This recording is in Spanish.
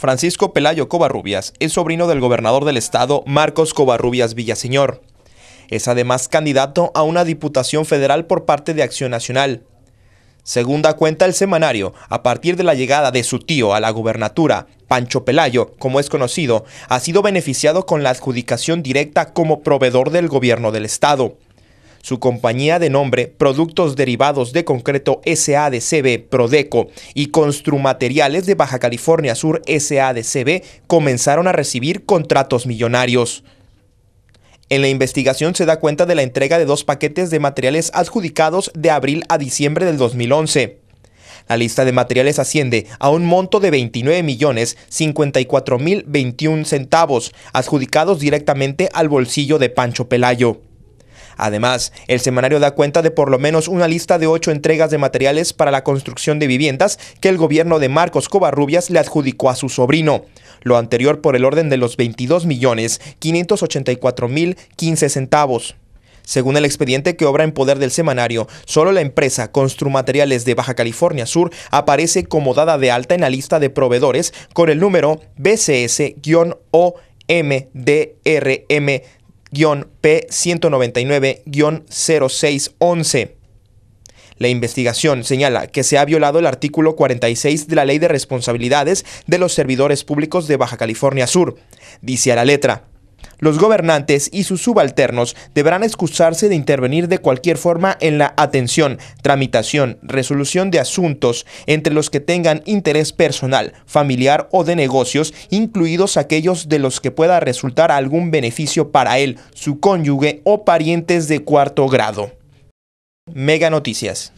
Francisco Pelayo Covarrubias es sobrino del gobernador del estado Marcos Covarrubias Villaseñor. Es además candidato a una diputación federal por parte de Acción Nacional. Según da cuenta el semanario, a partir de la llegada de su tío a la gubernatura, Pancho Pelayo, como es conocido, ha sido beneficiado con la adjudicación directa como proveedor del gobierno del estado. Su compañía de nombre Productos Derivados de Concreto SADCB Prodeco y Construmateriales de Baja California Sur SADCB comenzaron a recibir contratos millonarios. En la investigación se da cuenta de la entrega de dos paquetes de materiales adjudicados de abril a diciembre del 2011. La lista de materiales asciende a un monto de 29 millones 54 mil 21 centavos, adjudicados directamente al bolsillo de Pancho Pelayo. Además, el semanario da cuenta de por lo menos una lista de ocho entregas de materiales para la construcción de viviendas que el gobierno de Marcos Covarrubias le adjudicó a su sobrino. Lo anterior por el orden de los 22 millones 584 mil centavos. Según el expediente que obra en poder del semanario, solo la empresa Construmateriales de Baja California Sur aparece como dada de alta en la lista de proveedores con el número bcs omdrm P199-0611. La investigación señala que se ha violado el artículo 46 de la Ley de Responsabilidades de los Servidores Públicos de Baja California Sur. Dice a la letra, los gobernantes y sus subalternos deberán excusarse de intervenir de cualquier forma en la atención, tramitación, resolución de asuntos entre los que tengan interés personal, familiar o de negocios, incluidos aquellos de los que pueda resultar algún beneficio para él, su cónyuge o parientes de cuarto grado. Mega Noticias.